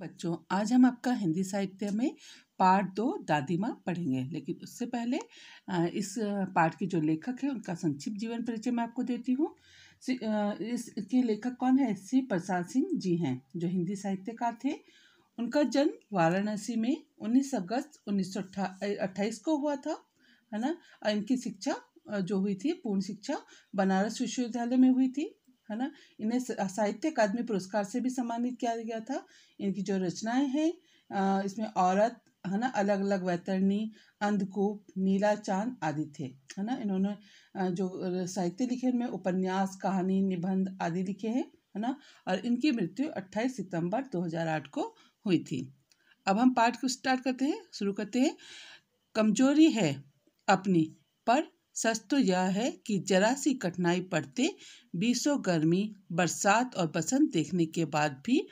बच्चों आज हम आपका हिंदी साहित्य में पार्ट दो दादी माँ पढ़ेंगे लेकिन उससे पहले इस पाठ के जो लेखक है उनका संक्षिप्त जीवन परिचय मैं आपको देती हूँ इसके लेखक कौन है श्री प्रसाद सिंह जी हैं जो हिंदी साहित्यकार थे उनका जन्म वाराणसी में 19 अगस्त उन्नीस को हुआ था है ना और इनकी शिक्षा जो हुई थी पूर्ण शिक्षा बनारस विश्वविद्यालय में हुई थी है ना इन्हें साहित्य अकादमी पुरस्कार से भी सम्मानित किया गया था इनकी जो रचनाएं हैं इसमें औरत है ना अलग अलग वैतरणी अंधकूप नीला चांद आदि थे है ना इन्होंने जो साहित्य लिखे उनमें उपन्यास कहानी निबंध आदि लिखे हैं है ना और इनकी मृत्यु 28 सितंबर 2008 को हुई थी अब हम पाठ को स्टार्ट करते हैं शुरू करते हैं कमजोरी है अपनी पर सच तो यह है कि जरा सी कठिनाई पड़ते बीसों गर्मी बरसात और बसंत देखने के बाद भी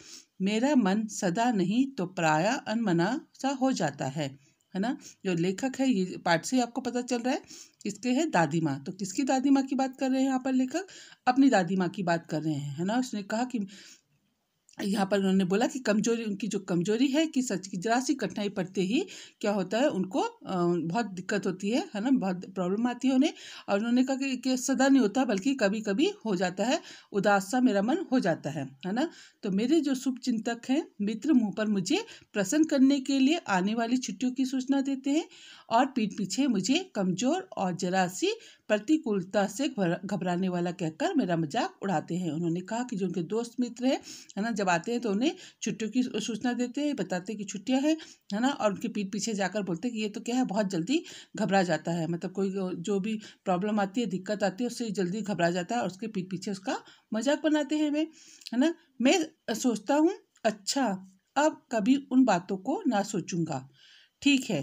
मेरा मन सदा नहीं तो प्राय अनमना सा हो जाता है है ना जो लेखक है ये पाठ से आपको पता चल रहा है इसके है दादी माँ तो किसकी दादी माँ की बात कर रहे हैं यहाँ पर लेखक अपनी दादी माँ की बात कर रहे हैं है ना उसने कहा कि यहाँ पर उन्होंने बोला कि कमजोरी उनकी जो कमजोरी है कि सच की जरा सी कठिनाई पड़ते ही क्या होता है उनको बहुत दिक्कत होती है है ना बहुत प्रॉब्लम आती है उन्हें और उन्होंने कहा कि, कि सदा नहीं होता बल्कि कभी कभी हो जाता है उदास सा मेरा मन हो जाता है है ना तो मेरे जो शुभ चिंतक हैं मित्र मुँह पर मुझे प्रसन्न करने के लिए आने वाली छुट्टियों की सूचना देते हैं और पीठ पीछे मुझे कमजोर और जरा सी प्रतिकूलता से घबराने वाला कहकर मेरा मजाक उड़ाते हैं उन्होंने कहा कि जो उनके दोस्त मित्र हैं है ना जब जब आते हैं तो उन्हें छुट्टियों की सूचना देते हैं बताते हैं कि छुट्टियाँ हैं है ना और उनके पीठ पीछे जाकर बोलते हैं कि ये तो क्या है बहुत जल्दी घबरा जाता है मतलब कोई जो भी प्रॉब्लम आती है दिक्कत आती है उससे जल्दी घबरा जाता है और उसके पीठ पीछे उसका मजाक बनाते हैं वे है ना मैं सोचता हूँ अच्छा अब कभी उन बातों को ना सोचूंगा ठीक है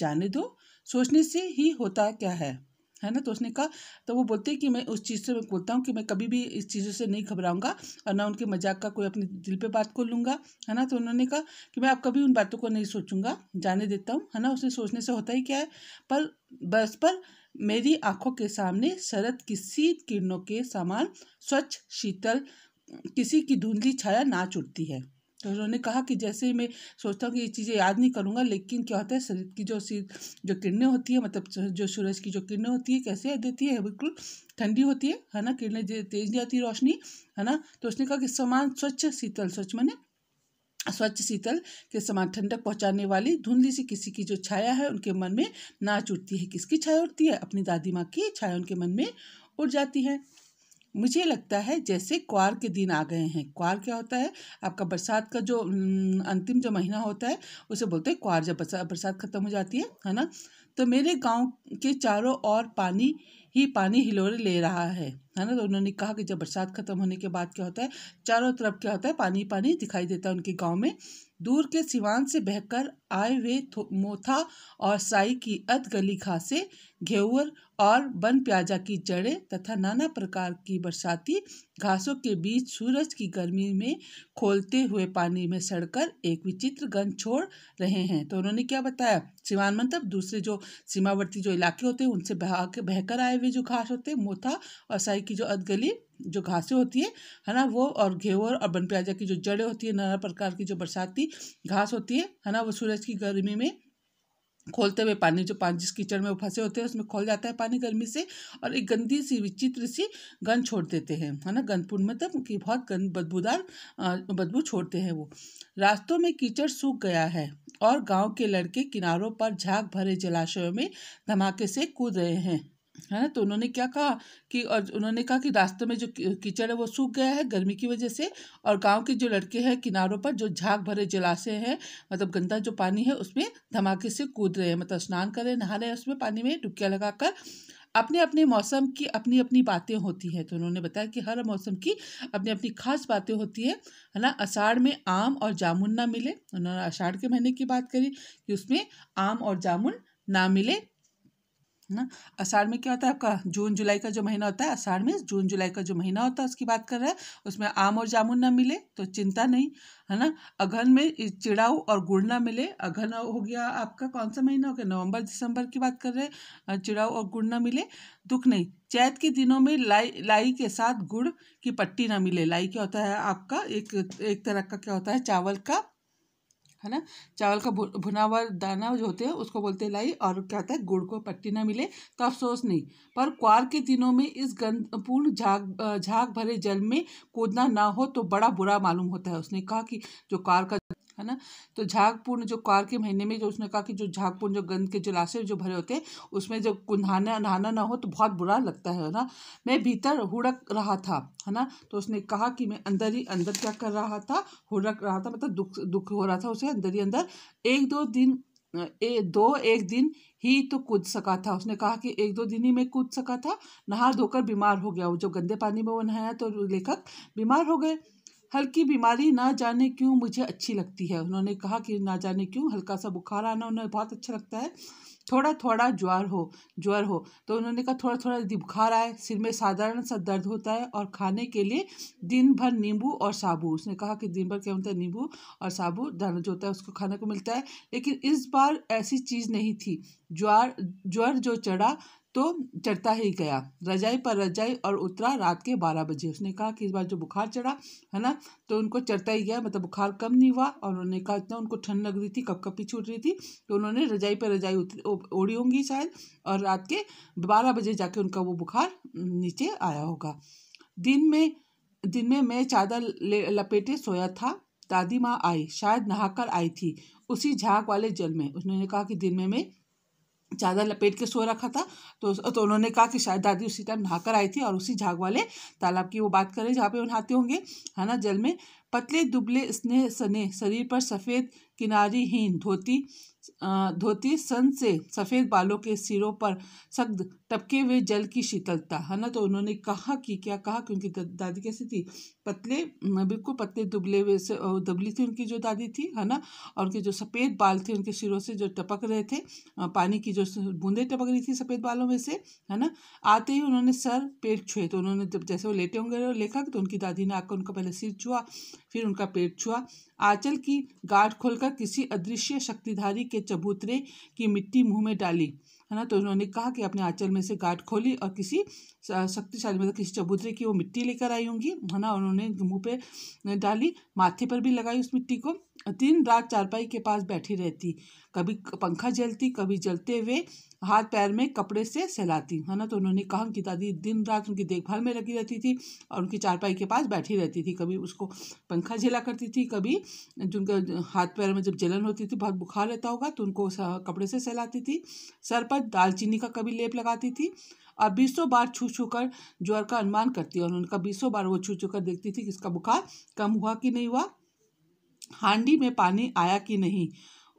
जाने दो सोचने से ही होता क्या है है ना तो उसने कहा तो वो बोलते हैं कि मैं उस चीज़ से मैं बोलता हूँ कि मैं कभी भी इस चीज़ों से नहीं घबराऊंगा और ना उनके मजाक का कोई अपने दिल पे बात को लूँगा है ना तो उन्होंने कहा कि मैं आप कभी उन बातों को नहीं सोचूंगा जाने देता हूँ है ना उसने सोचने से होता ही क्या है पर बस पर मेरी आंखों के सामने शरद किसी किरणों के समान स्वच्छ शीतल किसी की धुंधली छाया ना छुटती है तो उन्होंने कहा कि जैसे मैं सोचता हूँ कि ये चीज़ें याद नहीं करूँगा लेकिन क्या होता है शरीर की जो सी जो किरणें होती है मतलब जो सूरज की जो किरणें होती है कैसे देती है बिल्कुल ठंडी होती है है ना किरणें तेज नहीं आती रोशनी है ना तो उसने कहा कि समान स्वच्छ शीतल स्वच्छ मैंने स्वच्छ शीतल के समान ठंडक पहुंचाने वाली धुंधली सी किसी की जो छाया है उनके मन में नाच उठती है किसकी छाया उठती है अपनी दादी माँ की छाया उनके मन में उठ जाती है मुझे लगता है जैसे क्वार के दिन आ गए हैं क्वार क्या होता है आपका बरसात का जो अंतिम जो महीना होता है उसे बोलते हैं क्वार जब बरसात ख़त्म हो जाती है है ना तो मेरे गांव के चारों ओर पानी ही पानी हिलोरे ले रहा है है ना तो उन्होंने कहा कि जब बरसात खत्म होने के बाद क्या होता है चारों तरफ क्या होता है पानी पानी दिखाई देता है उनके गांव में दूर के सिवान से बहकर आए हुए मोथा और साई की अध गली घासे घेवर और बन प्याजा की जड़ें तथा नाना प्रकार की बरसाती घासों के बीच सूरज की गर्मी में खोलते हुए पानी में सड़कर एक विचित्र गंध छोड़ रहे हैं तो उन्होंने क्या बताया सीमान मतलब दूसरे जो सीमावर्ती जो इलाके होते हैं उनसे बहा के बहकर आए हुए जो घास होते हैं मोथा और साई की जो अदगली जो घासें होती है है ना वो और घेवर और बन प्याजा की जो जड़ें होती है नाना प्रकार की जो बरसाती घास होती है है ना वो सूरज की गर्मी में खोलते हुए पानी जो पानी जिस कीचड़ में वो फंसे होते हैं उसमें खोल जाता है पानी गर्मी से और एक गंदी सी विचित्र सी गंद छोड़ देते हैं है ना गंदपुर मतलब कि बहुत गंद बदबूदार बदबू छोड़ते हैं वो रास्तों में कीचड़ सूख गया है और गांव के लड़के किनारों पर झाग भरे जलाशयों में धमाके से कूद रहे हैं है ना तो उन्होंने क्या कहा कि और उन्होंने कहा कि रास्ते में जो कीचड़ है वो सूख गया है गर्मी की वजह से और गांव के जो लड़के हैं किनारों पर जो झाग भरे जलाशय हैं मतलब गंदा जो पानी है उसमें धमाके से कूद रहे हैं मतलब स्नान कर रहे हैं नहा रहे हैं उसमें पानी में डुबकियाँ लगाकर अपने अपने मौसम की अपनी अपनी बातें होती हैं तो उन्होंने बताया कि हर मौसम की अपनी अपनी खास बातें होती है है ना आषाढ़ में आम और जामुन ना मिले उन्होंने आषाढ़ के महीने की बात करी कि उसमें आम और जामुन ना मिले ना आषाढ़ में क्या होता है आपका जून जुलाई का जो महीना होता है आषाढ़ में जून जुलाई का जो महीना होता है उसकी बात कर रहा है उसमें आम और जामुन ना मिले तो चिंता नहीं है ना अघन में चिड़ाऊ और गुड़ ना मिले अघन हो गया आपका कौन सा महीना हो गया नवंबर दिसंबर की बात कर रहे हैं चिड़ाऊ और गुड़ ना मिले दुख नहीं चैत के दिनों में लाई लाई के साथ गुड़ की पट्टी ना मिले लाई क्या होता है आपका एक एक तरह का क्या होता है चावल का है ना चावल का भु, भुना हुआ दाना जो होते हैं उसको बोलते हैं लाई और क्या होता है गुड़ को पट्टी ना मिले तो अफसोस नहीं पर क्वार के दिनों में इस गंधपूर्ण झाग झाग भरे जल में कूदना ना हो तो बड़ा बुरा मालूम होता है उसने कहा कि जो कार का है ना तो झाग पूर्ण जो कार के महीने में जो उसने कहा कि जो झाग पूर्ण जो गंध के जलाशय जो भरे होते हैं उसमें जो कुंधाना नहाना ना हो तो बहुत बुरा लगता है ना मैं भीतर हुड़क रहा था है ना तो उसने कहा कि मैं अंदर ही अंदर क्या कर रहा था हुड़क रहा था मतलब दुख दुख हो रहा था उसे अंदर ही अंदर एक दो दिन ए, दो एक दिन ही तो कूद सका था उसने कहा कि एक दो दिन ही मैं कूद सका था नहा धोकर बीमार हो गया वो जो गंदे पानी में वो नहाया तो लेखक बीमार हो गए हल्की बीमारी ना जाने क्यों मुझे अच्छी लगती है उन्होंने कहा कि ना जाने क्यों हल्का सा बुखार आना उन्हें बहुत अच्छा लगता है थोड़ा थोड़ा ज्वार हो ज्वर हो तो उन्होंने कहा थोड़ा थोड़ा यदि बुखार आए सिर में साधारण सा दर्द होता है और खाने के लिए दिन भर नींबू और साबू उसने कहा कि दिन भर क्या होता है नींबू और साबू दाना जो होता है उसको खाने को मिलता है लेकिन इस बार ऐसी चीज़ नहीं थी ज्वार ज्वर जो चढ़ा तो चढ़ता ही गया रजाई पर रजाई और उतरा रात के बारह बजे उसने कहा कि इस बार जो बुखार चढ़ा है ना तो उनको चढ़ता ही गया मतलब बुखार कम नहीं हुआ और उन्होंने कहा इतना उनको ठंड लग रही थी कप कपी छूट रही थी तो उन्होंने रजाई पर रजाई ओढ़ी होंगी शायद और रात के बारह बजे जाके उनका वो बुखार नीचे आया होगा दिन में दिन में मैं चादर लपेटे सोया था दादी माँ आई शायद नहाकर आई थी उसी झाक वाले जल में उन्होंने कहा कि दिन में मैं चादर लपेट के सो रखा था तो तो उन्होंने कहा कि शायद दादी उसी टाइम नहाकर आई थी और उसी झाग वाले तालाब की वो बात करें जहाँ पे वो नहाते होंगे है ना जल में पतले दुबले स्नेह सने शरीर पर सफ़ेद किनारी हीन धोती धोती सन से सफ़ेद बालों के सिरों पर सख्त टपके हुए जल की शीतलता है ना तो उन्होंने कहा कि क्या कहा क्योंकि दादी कैसी थी पतले बिल्कुल पतले दुबले हुए से दुबली थी उनकी जो दादी थी है ना और उनके जो सफ़ेद बाल थे उनके सिरों से जो टपक रहे थे पानी की जो बूंदें टपक रही थी सफ़ेद बालों में से है ना आते ही उन्होंने सर पेट छुए तो उन्होंने जब जैसे वो लेटे होंगे लेखक तो उनकी दादी ने आकर उनका पहले सिर छुआ फिर उनका पेट छुआ आंचल की गाठ खोलकर किसी अदृश्य शक्तिधारी के के चबूतरे की मिट्टी मुंह में डाली है ना तो उन्होंने कहा कि अपने आंचल में से गाठ खोली और किसी शक्तिशाली मतलब किसी चबूतरे की वो मिट्टी लेकर आई होंगी है ना उन्होंने मुंह पे डाली माथे पर भी लगाई उस मिट्टी को दिन रात चारपाई के पास बैठी रहती कभी पंखा जलती कभी जलते हुए हाथ पैर में कपड़े से सहलाती है ना तो उन्होंने कहा कि दादी दिन रात उनकी देखभाल में लगी रहती थी और उनकी चारपाई के पास बैठी रहती थी कभी उसको पंखा झेला करती थी कभी जिनका हाथ पैर में जब जलन होती थी बहुत बुखार रहता होगा तो उनको कपड़े से सहलाती थी सर पर दालचीनी का कभी लेप लगाती थी और बीसों बार छू छू कर ज्वर का अनुमान करती और उनका बीसों बार वो छू छू कर देखती थी कि इसका बुखार कम हुआ कि नहीं हुआ हांडी में पानी आया कि नहीं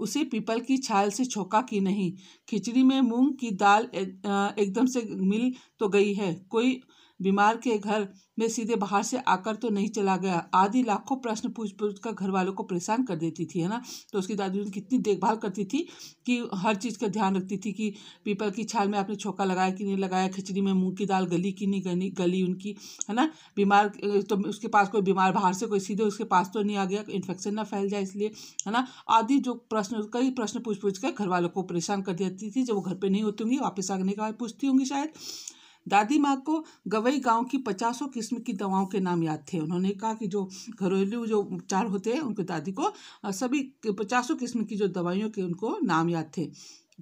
उसे पीपल की छाल से छोका कि नहीं खिचड़ी में मूंग की दाल एकदम से मिल तो गई है कोई बीमार के घर में सीधे बाहर से आकर तो नहीं चला गया आदि लाखों प्रश्न पूछ पूछ कर घर वालों को परेशान कर देती थी है ना तो उसकी दादी कितनी देखभाल करती थी कि हर चीज़ का ध्यान रखती थी कि पीपल की छाल में आपने छोका लगाया कि नहीं लगाया खिचड़ी में मूँग की दाल गली कि नहीं गली गली उनकी है ना बीमार तो उसके पास कोई बीमार बाहर से कोई सीधे उसके पास तो नहीं आ गया इन्फेक्शन ना फैल जाए इसलिए है ना आदि जो प्रश्न कई प्रश्न पूछ पूछ कर घर वालों को परेशान कर देती थी जब वो घर पर नहीं होती होंगी वापस आने के बाद पूछती होंगी शायद दादी माँ को गवई गांव की पचासों किस्म की दवाओं के नाम याद थे उन्होंने कहा कि जो घरेलू जो उपचार होते हैं उनकी दादी को सभी पचासों किस्म की जो दवाइयों के उनको नाम याद थे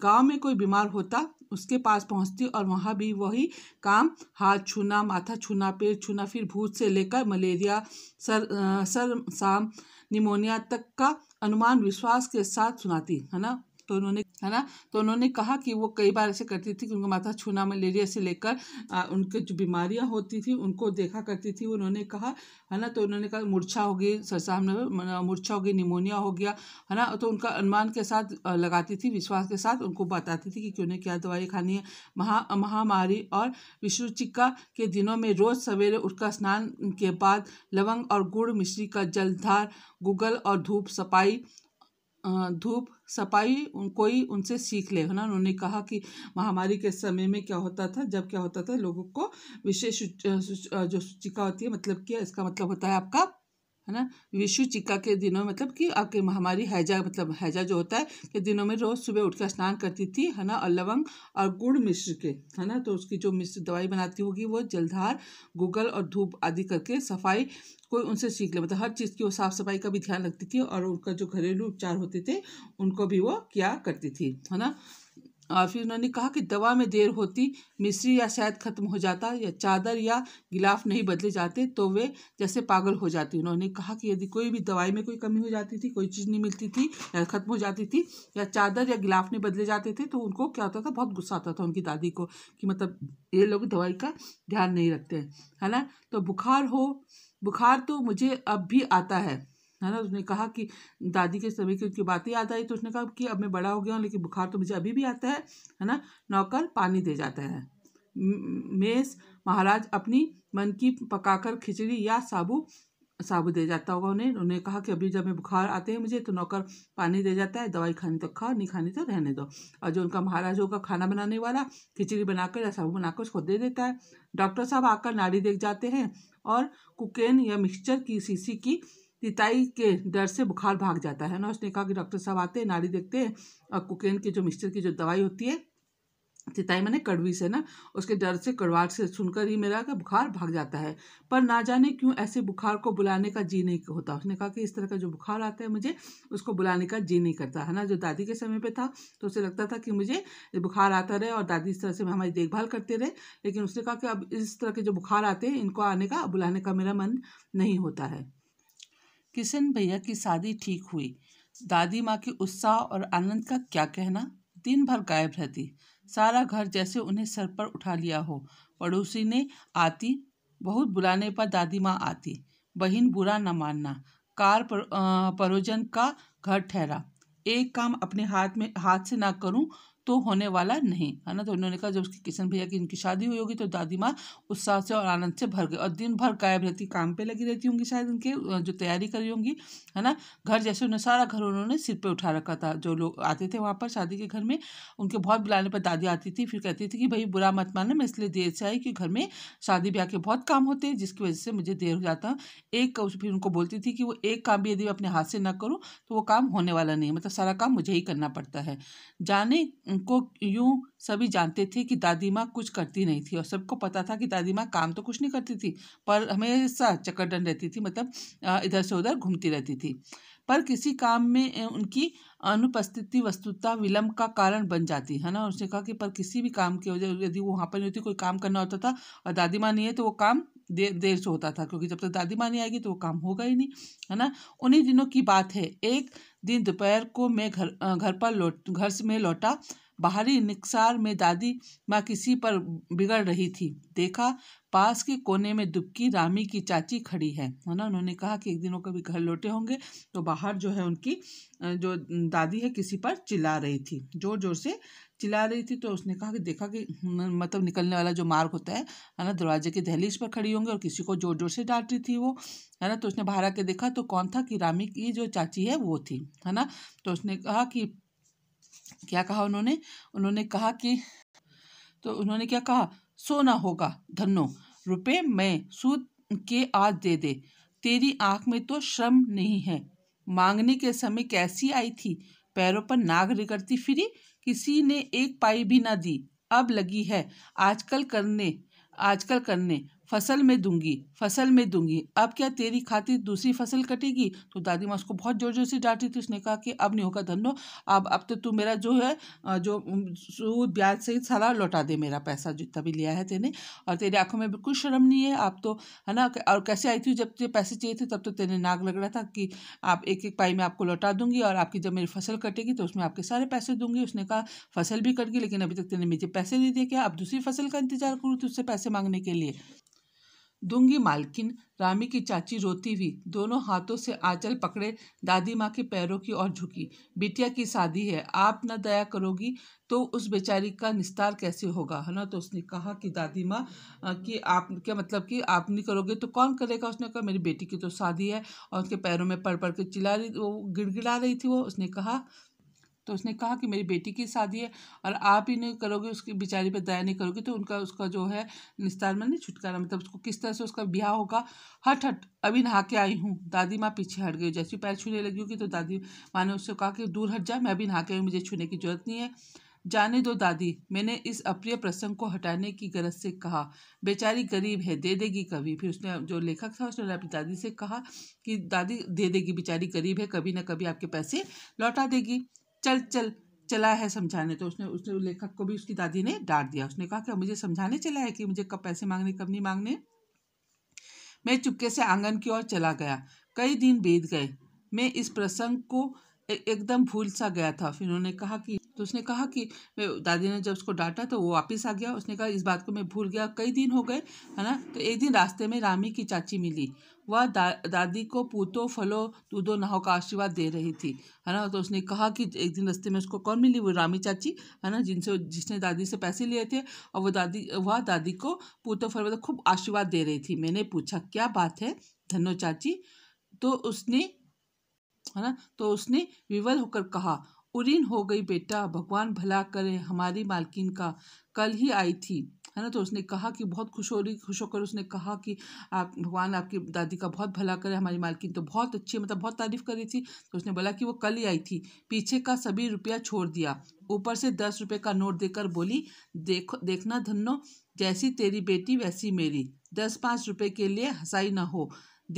गांव में कोई बीमार होता उसके पास पहुंचती और वहाँ भी वही काम हाथ छूना माथा छूना पेट छूना फिर भूत से लेकर मलेरिया सर आ, सर साम निमोनिया तक का अनुमान विश्वास के साथ सुनाती है ना तो उन्होंने है ना तो उन्होंने कहा कि वो कई बार ऐसे करती थी कि उनका माता छूना मलेरिया से लेकर उनके जो बीमारियां होती थी उनको देखा करती थी उन्होंने कहा है ना तो उन्होंने कहा मूर्छा हो गई सरसामने मूर्छा हो गई निमोनिया हो गया है ना तो उनका अनुमान के साथ लगाती थी विश्वास के साथ उनको बताती थी कि क्यों ने क्या दवाई खानी है महा महामारी और विश्वचिका के दिनों में रोज सवेरे उठकर स्नान के बाद लवंग और गुड़ मिश्री का जलधार गूगल और धूप सफाई धूप सफाई उन कोई उनसे सीख ले है ना उन्होंने कहा कि महामारी के समय में क्या होता था जब क्या होता था लोगों को विशेष जो सूचिका होती है मतलब क्या इसका मतलब होता है आपका है ना विशु चिक्का के दिनों मतलब कि आपके हमारी हैजा मतलब हैजा जो होता है के दिनों में रोज़ सुबह उठकर स्नान करती थी है ना और लवंग और गुड़ मिश्र के है ना तो उसकी जो मिश्र दवाई बनाती होगी वो जलधार गूगल और धूप आदि करके सफाई कोई उनसे सीख ले मतलब हर चीज़ की वो साफ़ सफाई का भी ध्यान रखती थी और उनका जो घरेलू उपचार होते थे उनको भी वो किया करती थी है ना और फिर उन्होंने कहा कि दवा में देर होती मिश्री या शायद ख़त्म हो जाता या चादर या गिलाफ नहीं बदले जाते तो वे जैसे पागल हो जाती उन्होंने कहा कि यदि कोई भी दवाई में कोई कमी हो जाती थी कोई चीज़ नहीं मिलती थी या ख़त्म हो जाती थी या चादर या गिलाफ नहीं बदले जाते थे तो उनको क्या होता था बहुत गुस्सा आता था उनकी दादी को कि मतलब ये लोग दवाई का ध्यान नहीं रखते है ना तो बुखार हो बुखार तो मुझे अब भी आता है है ना उसने कहा कि दादी के समय की उनकी बातें याद आई तो उसने कहा कि अब मैं बड़ा हो गया हूँ लेकिन बुखार तो मुझे अभी भी आता है है ना नौकर पानी दे जाता है मेस महाराज अपनी मन की पकाकर खिचड़ी या साबू साबु दे जाता होगा उन्हें उन्हें कहा कि अभी जब मैं बुखार आते हैं मुझे तो नौकर पानी दे जाता है दवाई खाने तक खाओ नहीं खानी तो रहने दो और जो उनका महाराज होगा खाना बनाने वाला खिचड़ी बनाकर या साबु बनाकर उसको दे देता है डॉक्टर साहब आकर नाड़ी देख जाते हैं और कुकेन या मिक्सचर की सीसी की तिताई के डर से बुखार भाग जाता है ना उसने कहा कि डॉक्टर साहब आते हैं नाड़ी देखते हैं और कुकेन की जो मिक्सचर की जो दवाई होती है तिताई मैंने कड़वी से ना उसके डर से कड़वाट से सुनकर ही मेरा का बुखार भाग जाता है पर ना जाने क्यों ऐसे बुखार को बुलाने का जी नहीं होता उसने कहा कि इस तरह का जो बुखार आता है मुझे उसको बुलाने का जी नहीं करता है ना जो दादी के समय पे था तो उसे लगता था कि मुझे बुखार आता रहे और दादी इस तरह से हमारी देखभाल करते रहे लेकिन उसने कहा कि अब इस तरह के जो बुखार आते हैं इनको आने का बुलाने का मेरा मन नहीं होता है किशन भैया की शादी ठीक हुई दादी माँ के उत्साह और आनंद का क्या कहना दिन भर गायब रहती सारा घर जैसे उन्हें सर पर उठा लिया हो पड़ोसी ने आती बहुत बुलाने पर दादी माँ आती बहन बुरा न मानना कार पर, परोजन का घर ठहरा एक काम अपने हाथ में हाथ से ना करूं तो होने वाला नहीं है ना तो उन्होंने कहा जब उसकी किशन भैया की इनकी शादी हुई होगी तो दादी माँ उत्साह से और आनंद से भर गए और दिन भर गायब रहती काम पे लगी रहती होंगी शायद इनके जो तैयारी करी होंगी है ना घर जैसे उन्हें सारा घर उन्होंने सिर पर उठा रखा था जो लोग आते थे वहाँ पर शादी के घर में उनके बहुत बुलाने पर दादी आती थी फिर कहती थी कि भाई बुरा मत मानना मैं इसलिए देर से आई कि घर में शादी ब्याह के बहुत काम होते हैं जिसकी वजह से मुझे देर हो जाता एक फिर उनको बोलती थी कि वो एक काम भी यदि मैं अपने हाथ से ना करूँ तो वो काम होने वाला नहीं मतलब सारा काम मुझे ही करना पड़ता है जाने उनको यूँ सभी जानते थे कि दादी माँ कुछ करती नहीं थी और सबको पता था कि दादी माँ काम तो कुछ नहीं करती थी पर हमेशा चक्करडन रहती थी मतलब इधर से उधर घूमती रहती थी पर किसी काम में उनकी अनुपस्थिति वस्तुता विलंब का कारण बन जाती है ना उसने कहा कि पर किसी भी काम की वजह यदि वो वहाँ पर नहीं होती कोई काम करना होता था और दादी माँ नहीं है तो वो काम देर देर से होता था क्योंकि जब तक दादी माँ नहीं आएगी तो वो काम होगा ही नहीं है ना उन्हीं दिनों की बात है एक दिन दोपहर को मैं घर घर पर लौट घर से मैं लौटा बाहरी निक्सार में दादी माँ किसी पर बिगड़ रही थी देखा पास के कोने में दुबकी रामी की चाची खड़ी है है ना उन्होंने कहा कि एक दिन वो कभी घर लौटे होंगे तो बाहर जो है उनकी जो दादी है किसी पर चिल्ला रही थी ज़ोर ज़ोर से चिल्ला रही थी तो उसने कहा कि देखा कि मतलब निकलने वाला जो मार्ग होता है है ना दरवाजे की दहलीज पर खड़ी होंगी और किसी को ज़ोर ज़ोर से डांट रही थी वो है ना तो उसने बाहर आके देखा तो कौन था कि रामी की जो चाची है वो थी है ना तो उसने कहा कि क्या कहा उन्होंने उन्होंने कहा कि तो उन्होंने क्या कहा सोना होगा धनो रुपए मैं सूद के आज दे दे तेरी आंख में तो श्रम नहीं है मांगने के समय कैसी आई थी पैरों पर नाग रिकड़ती फिरी किसी ने एक पाई भी ना दी अब लगी है आजकल करने आजकल करने फसल में दूंगी फसल में दूंगी अब क्या तेरी खातिर दूसरी फसल कटेगी तो दादी माँ उसको बहुत जोर जोर से डांटी थी उसने कहा कि अब नहीं होगा धनो अब अब तो तू मेरा जो है जो सूद ब्याज सहित सारा लौटा दे मेरा पैसा जितना भी लिया है तेने और तेरी आंखों में बिल्कुल शर्म नहीं है आप तो है ना और कैसे आई थी जब तुझे पैसे चाहिए थे तब तो तेने नाक लग रहा था कि आप एक एक पाई में आपको लौटा दूंगी और आपकी जब मेरी फसल कटेगी तो उसमें आपके सारे पैसे दूंगी उसने कहा फसल भी कट गई लेकिन अभी तक तेने मुझे पैसे नहीं दिए क्या अब दूसरी फसल का इंतजार करूँ तुझसे पैसे मांगने के लिए दूंगी मालकिन रामी की चाची रोती हुई दोनों हाथों से आंचल पकड़े दादी माँ के पैरों की ओर झुकी बिटिया की शादी है आप न दया करोगी तो उस बेचारी का निस्तार कैसे होगा है ना तो उसने कहा कि दादी माँ कि आप क्या मतलब कि आप नहीं करोगे तो कौन करेगा उसने कहा मेरी बेटी की तो शादी है और उसके पैरों में पड़ पड़ के चिल्ला रही वो गिड़गिड़ा रही थी वो उसने कहा तो उसने कहा कि मेरी बेटी की शादी है और आप ही नहीं करोगे उसकी बेचारी पर दया नहीं करोगे तो उनका उसका जो है निस्तार नहीं छुटकारा मतलब उसको किस तरह से उसका ब्याह होगा हट हट अभी नहा के आई हूँ दादी माँ पीछे हट गई जैसे पैर छूने लगी होगी तो दादी माँ ने उससे कहा कि दूर हट जा मैं अभी नहा के आई मुझे छूने की जरूरत नहीं है जाने दो दादी मैंने इस अप्रिय प्रसंग को हटाने की गरज से कहा बेचारी गरीब है दे देगी कभी फिर उसने जो लेखक था उसने अपनी दादी से कहा कि दादी दे देगी बेचारी गरीब है कभी ना कभी आपके पैसे लौटा देगी चल चल चला है समझाने तो उसने उसने लेखक को भी उसकी दादी ने डांट दिया उसने कहा कि मुझे समझाने चला है कि मुझे कब पैसे मांगने कब नहीं मांगने मैं चुपके से आंगन की ओर चला गया कई दिन बीत गए मैं इस प्रसंग को एकदम भूल सा गया था फिर उन्होंने कहा कि तो उसने कहा कि दादी ने जब उसको डांटा तो वो वापस आ गया उसने कहा इस बात को मैं भूल गया कई दिन हो गए है ना तो एक दिन रास्ते में रामी की चाची मिली वह दा, दादी को पूतो फलो दूधो नहाओ का आशीर्वाद दे रही थी है ना तो उसने कहा कि एक दिन रस्ते में उसको कौन मिली वो रामी चाची है ना जिनसे जिसने दादी से पैसे लिए थे और वो दादी वह दादी को पूतो फलो तो मतलब खूब आशीर्वाद दे रही थी मैंने पूछा क्या बात है धनो चाची तो उसने है ना तो उसने विवल होकर कहा उरीन हो गई बेटा भगवान भला करे हमारी मालकिन का कल ही आई थी है ना तो उसने कहा कि बहुत खुश हो रही खुश होकर उसने कहा कि आप भगवान आपकी दादी का बहुत भला करे हमारी मालकिन तो बहुत अच्छी मतलब बहुत तारीफ कर रही थी तो उसने बोला कि वो कल ही आई थी पीछे का सभी रुपया छोड़ दिया ऊपर से दस रुपये का नोट देकर बोली देखो देखना धन्नो जैसी तेरी बेटी वैसी मेरी दस पाँच रुपये के लिए हंसाई ना हो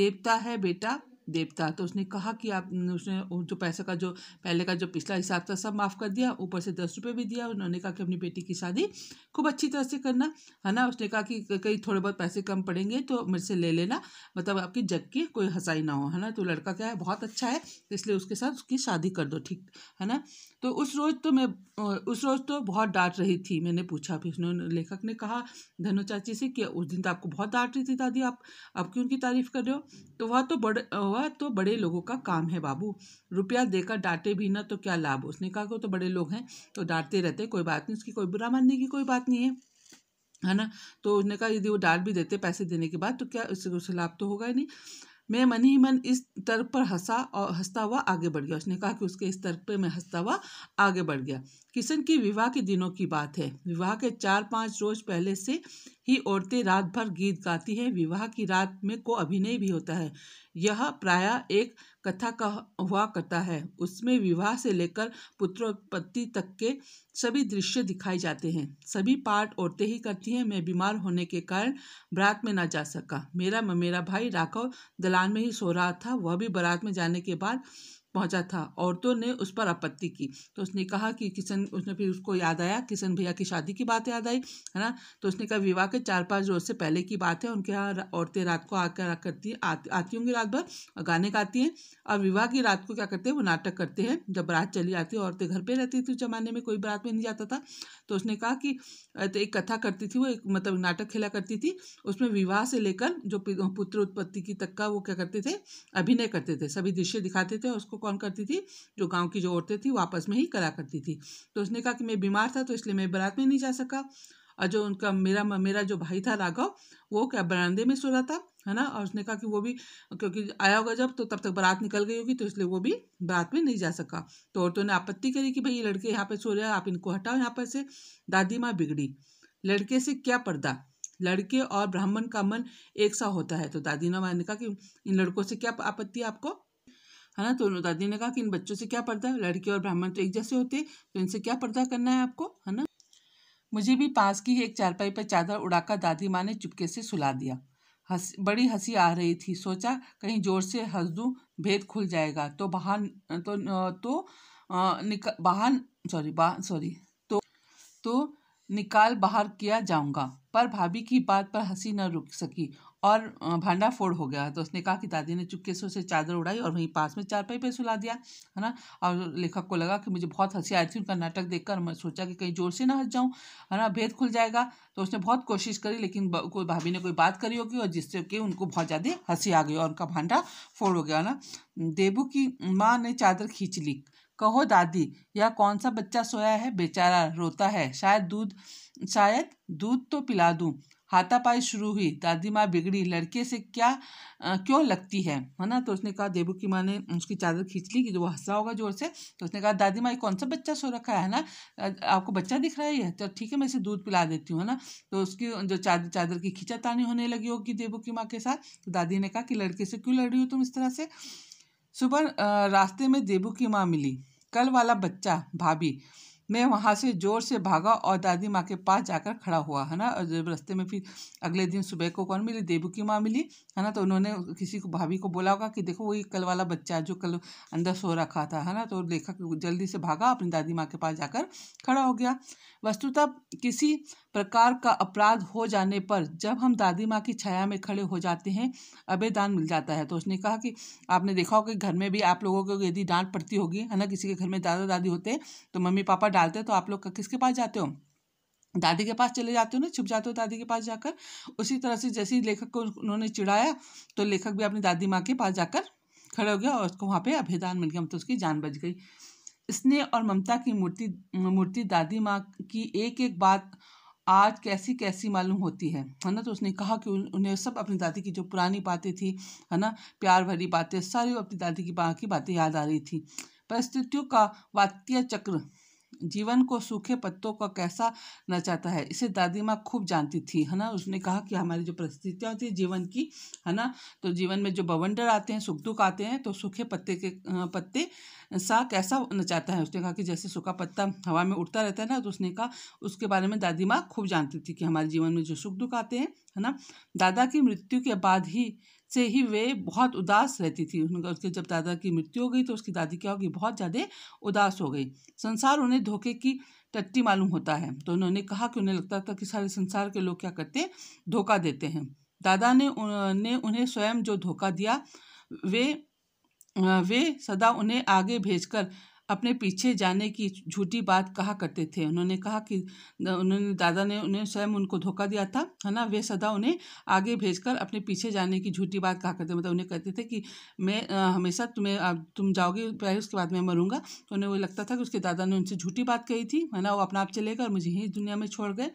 देवता है बेटा देवता तो उसने कहा कि आप उसने जो पैसे का जो पहले का जो पिछला हिसाब था सब माफ़ कर दिया ऊपर से दस रुपये भी दिया उन्होंने कहा कि अपनी बेटी की शादी खूब अच्छी तरह से करना है ना उसने कहा कि कहीं थोड़े बहुत पैसे कम पड़ेंगे तो मेरे से ले लेना मतलब आपकी जग की कोई हंसाई ना हो है ना तो लड़का क्या है बहुत अच्छा है तो इसलिए उसके साथ उसकी शादी कर दो ठीक है ना तो उस रोज़ तो मैं उस रोज़ तो बहुत डांट रही थी मैंने पूछा फिर उन्होंने लेखक ने कहा धनु चाची से कि उस दिन तो आपको बहुत डांट रही थी दादी आप अब क्यों उनकी तारीफ़ कर रहे हो तो वह तो बड़े वह तो बड़े लोगों का काम है बाबू रुपया देकर डांटे भी ना तो क्या लाभ उसने कहा कि तो बड़े लोग हैं तो डांटते रहते कोई बात नहीं उसकी कोई बुरा मानने की कोई बात नहीं है है ना तो उसने कहा यदि वो डांट भी देते पैसे देने के बाद तो क्या उससे उससे लाभ तो होगा ही नहीं मैं मन ही मन इस तर्क पर हंसा और हंसता हुआ आगे बढ़ गया उसने कहा कि उसके इस तर्क पर मैं हंसता हुआ आगे बढ़ गया किशन की विवाह के दिनों की बात है विवाह के चार पाँच रोज पहले से ही औरतें रात भर गीत गाती है विवाह की रात में को अभिनय भी होता है यह प्राय एक कथा का हुआ करता है उसमें विवाह से लेकर पुत्रोत्पत्ति तक के सभी दृश्य दिखाए जाते हैं सभी पार्ट औरतें ही करती हैं मैं बीमार होने के कारण बारात में ना जा सका मेरा मेरा भाई राघव दलान में ही सो रहा था वह भी बारात में जाने के बाद पहुंचा था औरतों ने उस पर आपत्ति की तो उसने कहा कि किशन उसने फिर उसको याद आया किशन भैया की शादी की बात याद आई है ना तो उसने कहा विवाह के चार पाँच रोज से पहले की बात है उनके यहाँ औरतें रात को आकर करती आ, आती होंगी रात भर और गाने गाती हैं और विवाह की रात को क्या करते हैं वो नाटक करते हैं जब बारात चली आती है औरतें घर पर रहती थी जमाने में कोई बारात में नहीं जाता था तो उसने कहा कि तो एक कथा करती थी वो एक मतलब नाटक खेला करती थी उसमें विवाह से लेकर जो पुत्र उत्पत्ति की तक का वो क्या करते थे अभिनय करते थे सभी दृश्य दिखाते थे उसको कौन करती थी जो गांव की जो औरतें थी वो आपस में ही करा करती थी तो उसने कहा कि मैं बीमार था तो इसलिए मैं बारात में नहीं जा सका और जो उनका मेरा मेरा जो भाई था राघव वो क्या बरामदे में सो रहा था है ना और उसने कहा कि वो भी क्योंकि आया होगा जब तो तब तक बारात निकल गई होगी तो इसलिए वो भी बारात में नहीं जा सका तो औरतों ने आपत्ति करी कि भाई ये लड़के यहाँ पर सो रहे हैं आप इनको हटाओ यहाँ पर से दादी माँ बिगड़ी लड़के से क्या पर्दा लड़के और ब्राह्मण का मन एक सा होता है तो दादी माँ ने कहा कि इन लड़कों से क्या आपत्ति आपको है ना तो दादी ने कहा कि इन बच्चों से क्या पर्दा लड़के और ब्राह्मण तो एक जैसे होते तो इनसे क्या पर्दा करना है आपको है ना मुझे भी पास की एक चारपाई पर चादर उड़ाकर दादी माँ ने चुपके से सुला दिया हस, बड़ी हंसी आ रही थी सोचा कहीं जोर से हंस दूँ भेद खुल जाएगा तो बाहर तो तो निक बाहर सॉरी बा सॉरी तो तो निकाल बाहर किया जाऊंगा पर भाभी की बात पर हंसी न रुक सकी और भांडा फोड़ हो गया तो उसने कहा कि दादी ने चुपके से उसे चादर उड़ाई और वहीं पास में चारपाई पे सुला दिया है ना और लेखक को लगा कि मुझे बहुत हंसी आई थी उनका नाटक देखकर मैं सोचा कि कहीं जोर से ना हंस जाऊँ है ना भेद खुल जाएगा तो उसने बहुत कोशिश करी लेकिन कोई भाभी ने कोई बात करी होगी और जिससे कि उनको बहुत ज़्यादा हंसी आ गई और उनका भांडा फोड़ हो गया ना देबू की माँ ने चादर खींच ली कहो दादी यह कौन सा बच्चा सोया है बेचारा रोता है शायद दूध शायद दूध तो पिला दूँ हाथापाई शुरू हुई दादी माँ बिगड़ी लड़के से क्या आ, क्यों लगती है है ना तो उसने कहा देवू की माँ ने उसकी चादर खींच ली कि जो वो हंसा होगा जोर से तो उसने कहा दादी माँ कौन सा बच्चा सो रखा है ना आपको बच्चा दिख रहा है तो ठीक है मैं इसे दूध पिला देती हूँ है ना तो उसकी जो चादर चादर की खींचातानी होने लगी होगी देबू की माँ के साथ तो दादी ने कहा कि लड़के से क्यों लड़ रही हो तुम इस तरह से सुबह रास्ते में देवू की माँ मिली कल वाला बच्चा भाभी मैं वहाँ से ज़ोर से भागा और दादी माँ के पास जाकर खड़ा हुआ है ना और जब रस्ते में फिर अगले दिन सुबह को कौन मिली देवू की माँ मिली है ना तो उन्होंने किसी को भाभी को बोला होगा कि देखो वही कल वाला बच्चा जो कल अंदर सो रखा था है ना तो लेखक जल्दी से भागा अपनी दादी माँ के पास जाकर खड़ा हो गया वस्तुतः किसी प्रकार का अपराध हो जाने पर जब हम दादी माँ की छाया में खड़े हो जाते हैं अबे दान मिल जाता है तो उसने कहा कि आपने देखा होगा कि घर में भी आप लोगों को यदि डांट पड़ती होगी है ना किसी के घर में दादा दादी होते तो मम्मी पापा डालते हैं तो आप लोग किसके पास जाते हो दादी के पास चले जाते हो ना छुप जाते हो दादी के पास जाकर उसी तरह से जैसे ही लेखक को उन्होंने चिढ़ाया तो लेखक भी अपनी दादी माँ के पास जाकर खड़े हो गया और उसको वहाँ पे अभिदान मिल गया तो उसकी जान बच गई स्नेह और ममता की मूर्ति मूर्ति दादी माँ की एक एक बात आज कैसी कैसी मालूम होती है है ना तो उसने कहा कि उन्हें सब अपनी दादी की जो पुरानी बातें थी है ना प्यार भरी बातें सारी अपनी दादी की बा, की बातें याद आ रही थी परिस्थितियों का वात्य चक्र जीवन को सूखे पत्तों का कैसा नचाता है इसे दादी माँ खूब जानती थी है ना उसने कहा कि हमारी जो परिस्थितियाँ होती है जीवन की है ना तो जीवन में जो बवंडर आते हैं सुख दुख आते हैं तो सूखे पत्ते के पत्ते सा कैसा नचाता है उसने कहा कि जैसे सूखा पत्ता हवा में उड़ता रहता है ना तो उसने कहा उसके बारे में दादी माँ खूब जानती थी कि हमारे जीवन में जो सुख दुख आते हैं है ना दादा की मृत्यु के बाद ही से ही वे बहुत उदास रहती थी उनका उसके जब दादा की मृत्यु हो गई तो उसकी दादी क्या होगी बहुत ज़्यादा उदास हो गई संसार उन्हें धोखे की टट्टी मालूम होता है तो उन्होंने कहा कि उन्हें लगता था कि सारे संसार के लोग क्या करते धोखा देते हैं दादा ने उन्होंने उन्हें स्वयं जो धोखा दिया वे वे सदा उन्हें आगे भेजकर अपने पीछे जाने की झूठी बात कहा करते थे उन्होंने कहा कि उन्होंने दादा ने उन्हें स्वयं उनको धोखा दिया था है ना वे सदा उन्हें आगे भेजकर अपने पीछे जाने की झूठी बात कहा करते मतलब उन्हें कहते थे कि मैं हमेशा तुम्हें तुम जाओगे पहले उसके बाद मैं मरूंगा तो उन्हें वो लगता था कि उसके दादा ने उनसे झूठी बात कही थी है ना वो अपना आप चले गए और मुझे ही दुनिया में छोड़ गए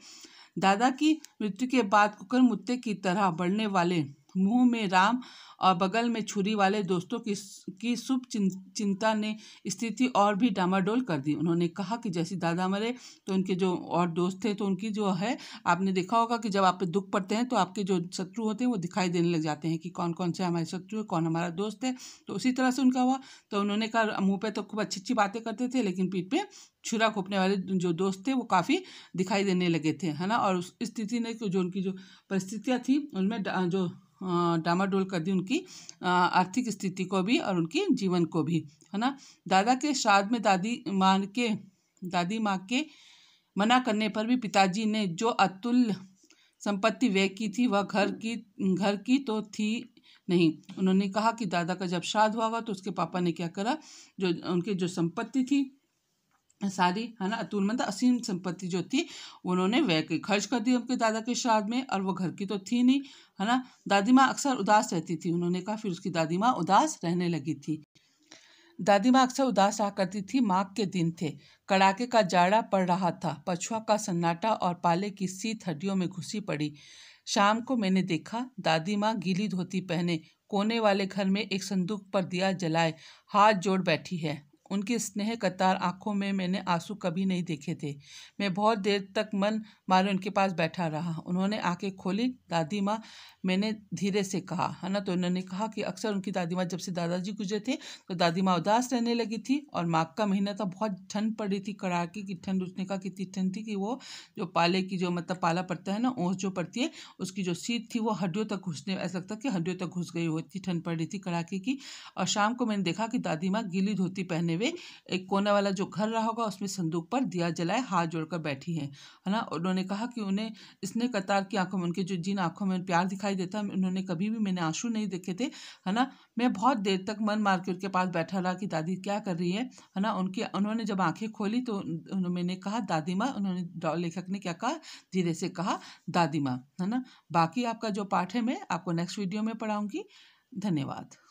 दादा की मृत्यु के बाद कुकर मुत्ते की तरह बढ़ने वाले मुंह में राम और बगल में छुरी वाले दोस्तों की की शुभ चिं, चिंता ने स्थिति और भी डामाडोल कर दी उन्होंने कहा कि जैसे दादा मरे तो उनके जो और दोस्त थे तो उनकी जो है आपने देखा होगा कि जब आप पे दुख पड़ते हैं तो आपके जो शत्रु होते हैं वो दिखाई देने लग जाते हैं कि कौन कौन से हमारे शत्रु है कौन हमारा दोस्त है तो उसी तरह से उनका हुआ तो उन्होंने कहा मुँह पर तो खूब अच्छी अच्छी बातें करते थे लेकिन पीठ पर छुरा खोपने वाले जो दोस्त थे वो काफ़ी दिखाई देने लगे थे है ना और उस स्थिति ने जो उनकी जो परिस्थितियाँ थी उनमें जो डामाडोल कर दी उनकी आर्थिक स्थिति को भी और उनके जीवन को भी है ना दादा के श्राद्ध में दादी माँ के दादी माँ के मना करने पर भी पिताजी ने जो अतुल संपत्ति व्यय की थी वह घर की घर की तो थी नहीं उन्होंने कहा कि दादा का जब श्राद्ध हुआ हुआ तो उसके पापा ने क्या करा जो उनकी जो संपत्ति थी सारी है ना मतलब असीम संपत्ति जो थी उन्होंने व्यय खर्च कर दी उनके दादा के श्राद्ध में और वो घर की तो थी नहीं है ना दादी माँ अक्सर उदास रहती थी उन्होंने कहा फिर उसकी दादी माँ उदास रहने लगी थी दादी माँ अक्सर उदास रहा करती थी माघ के दिन थे कड़ाके का जाड़ा पड़ रहा था पछुआ का सन्नाटा और पाले की सीत हड्डियों में घुसी पड़ी शाम को मैंने देखा दादी माँ गीली धोती पहने कोने वाले घर में एक संदूक पर दिया जलाए हाथ जोड़ बैठी है उनकी स्नेह कतार आंखों में मैंने आंसू कभी नहीं देखे थे मैं बहुत देर तक मन मारे उनके पास बैठा रहा उन्होंने आंखें खोली दादी माँ मैंने धीरे से कहा है ना तो उन्होंने कहा कि अक्सर उनकी दादी माँ जब से दादाजी गुजरे थे तो दादी माँ उदास रहने लगी थी और माघ का महीना था बहुत ठंड पड़ रही थी कड़ाके की ठंड उसने कहा कितनी ठंड थी कि वो जो पाले की जो मतलब पाला पड़ता है ना ओस जो पड़ती है उसकी जो सीट थी वो हड्डियों तक घुसने ऐसा लगता कि हड्डियों तक घुस गई होती ठंड पड़ रही थी कड़ाके की और शाम को मैंने देखा कि दादी माँ गीली धोती पहने करते हुए एक कोना वाला जो घर रहा होगा उसमें संदूक पर दिया जलाए हाथ जोड़कर बैठी है है ना उन्होंने कहा कि उन्हें इसने कतार की आंखों में उनके जो जिन आंखों में प्यार दिखाई देता उन्होंने कभी भी मैंने आंसू नहीं देखे थे है ना मैं बहुत देर तक मन मार के उनके पास बैठा रहा कि दादी क्या कर रही है है ना उनके उन्होंने जब आंखें खोली तो मैंने कहा दादी माँ उन्होंने लेखक ने क्या कहा धीरे से कहा दादी माँ है ना बाकी आपका जो पाठ है मैं आपको नेक्स्ट वीडियो में पढ़ाऊंगी धन्यवाद